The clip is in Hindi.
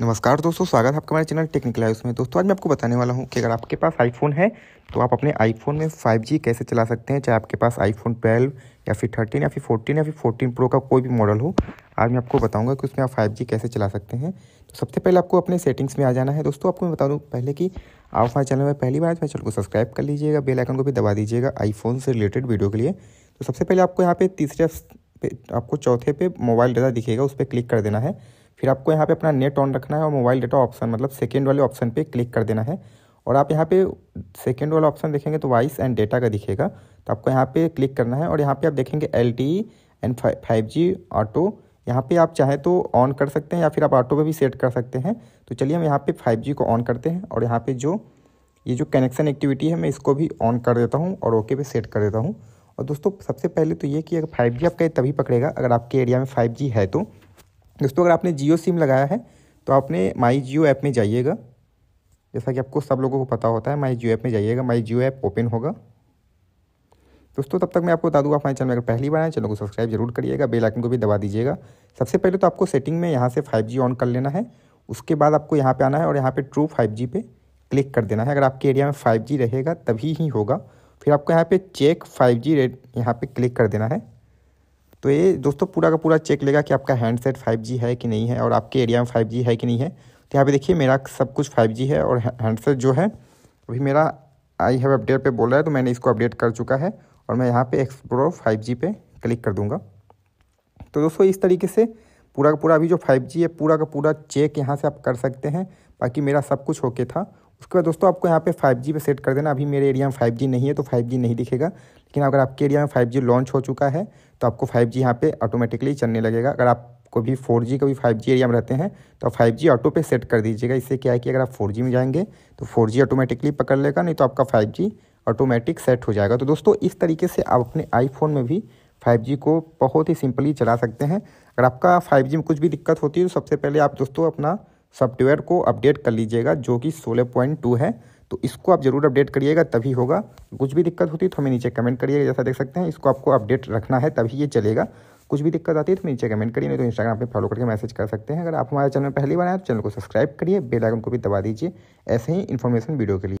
नमस्कार दोस्तों स्वागत है आपका हमारे चैनल टेक्निकल है उसमें दोस्तों आज मैं आपको बताने वाला हूं कि अगर आपके पास आईफोन है तो आप अपने आईफोन में 5G कैसे चला सकते हैं चाहे आपके पास आईफोन 12 या फिर 13 या फिर 14 या फिर 14 प्रो का कोई भी मॉडल हो आज मैं आपको बताऊंगा कि उसमें आप फाइव कैसे चला सकते हैं तो सबसे पहले आपको अपने सेटिंग्स में आ जाना है दोस्तों आपको मैं बता दूँ पहले कि आप हमारे चैनल में पहली बार चैनल को सब्सक्राइब कर लीजिएगा बेलाइकन को भी दबा दीजिएगा आईफोन से रिलेटेड वीडियो के लिए तो सबसे पहले आपको यहाँ पे तीसरे पे आपको चौथे पे मोबाइल डाटा दिखेगा उस पर क्लिक कर देना है फिर आपको यहाँ पे अपना नेट ऑन रखना है और मोबाइल डेटा ऑप्शन मतलब सेकेंड वाले ऑप्शन पे क्लिक कर देना है और आप यहाँ पे सेकेंड वाला ऑप्शन देखेंगे तो वॉइस एंड डेटा का दिखेगा तो आपको यहाँ पे क्लिक करना है और यहाँ पे आप देखेंगे L and five G auto यहाँ पे आप चाहे तो ऑन कर सकते हैं या फिर आप ऑटो पर भी सेट कर सकते हैं तो चलिए हम यहाँ फाइव जी को ऑन करते हैं और यहाँ पर जो ये जो कनेक्शन एक्टिविटी है मैं इसको भी ऑन कर देता हूँ और ओके पे सेट कर देता हूँ और दोस्तों सबसे पहले तो ये कि अगर 5G आपका तभी पकड़ेगा अगर आपके एरिया में 5G है तो दोस्तों अगर आपने जियो सिम लगाया है तो आपने माई जियो ऐप में जाइएगा जैसा कि आपको सब लोगों को पता होता है माई जियो ऐप में जाइएगा माई जियो ऐप ओपन होगा दोस्तों तब तक मैं आपको बता दूँगा हमारे चैनल अगर पहली बार है चैनल को सब्सक्राइब जरूर करिएगा बेल आइकन को भी दबा दीजिएगा सबसे पहले तो आपको सेटिंग में यहाँ से 5G ऑन कर लेना है उसके बाद आपको यहाँ पे आना है और यहाँ पे ट्रू 5G पे क्लिक कर देना है अगर आपके एरिया में 5G रहेगा तभी ही होगा फिर आपको यहाँ पर चेक फाइव जी रेट यहाँ पर क्लिक कर देना है तो ये दोस्तों पूरा का पूरा चेक लेगा कि आपका हैंडसेट 5G है कि नहीं है और आपके एरिया में 5G है कि नहीं है तो यहाँ पे देखिए मेरा सब कुछ 5G है और हैंडसेट जो है अभी मेरा आई हैव अपडेट पे बोल रहा है तो मैंने इसको अपडेट कर चुका है और मैं यहाँ पे एक्सप्रो 5G पे क्लिक कर दूँगा तो दोस्तों इस तरीके से पूरा का पूरा अभी जो फाइव है पूरा का पूरा चेक यहाँ से आप कर सकते हैं बाकी मेरा सब कुछ ओके था उसके बाद दोस्तों आपको यहाँ पे 5G पे सेट कर देना अभी मेरे एरिया में 5G नहीं है तो 5G नहीं दिखेगा लेकिन अगर आपके एरिया में 5G लॉन्च हो चुका है तो आपको 5G यहाँ पर ऑटोमेटिकली चलने लगेगा अगर आप कभी फोर जी कभी फाइव जी एरिया में रहते हैं तो आप फाइव जी ऑटो पे सेट कर दीजिएगा इससे क्या है कि अगर आप फोर जी में जाएंगे तो फोर जी ऑटोमेटिकली पकड़ लेगा नहीं तो आपका फाइव जी ऑटोमेटिक सेट हो जाएगा तो दोस्तों इस तरीके से आप अपने आईफोन में भी 5G को बहुत ही सिंपली चला सकते हैं अगर आपका 5G में कुछ भी दिक्कत होती है तो सबसे पहले आप दोस्तों अपना सॉफ्टवेयर को अपडेट कर लीजिएगा जो कि सोलह पॉइंट टू है तो इसको आप जरूर अपडेट करिएगा तभी होगा कुछ भी दिक्कत होती है तो हमें नीचे कमेंट करिएगा जैसा देख सकते हैं इसको आपको अपडेट रखना है तभी ये चलेगा कुछ भी दिक्कत आती है तो हमें नीचे कमेंट करिए नहीं तो इंस्टाग्राम पे फॉलो करके मैसेज कर सकते हैं अगर आप हमारे चैनल पहली बार आए तो चैनल को सब्सक्राइब करिए बेलाइकन को भी दबा दीजिए ऐसे ही इन्फॉर्मेशन वीडियो के लिए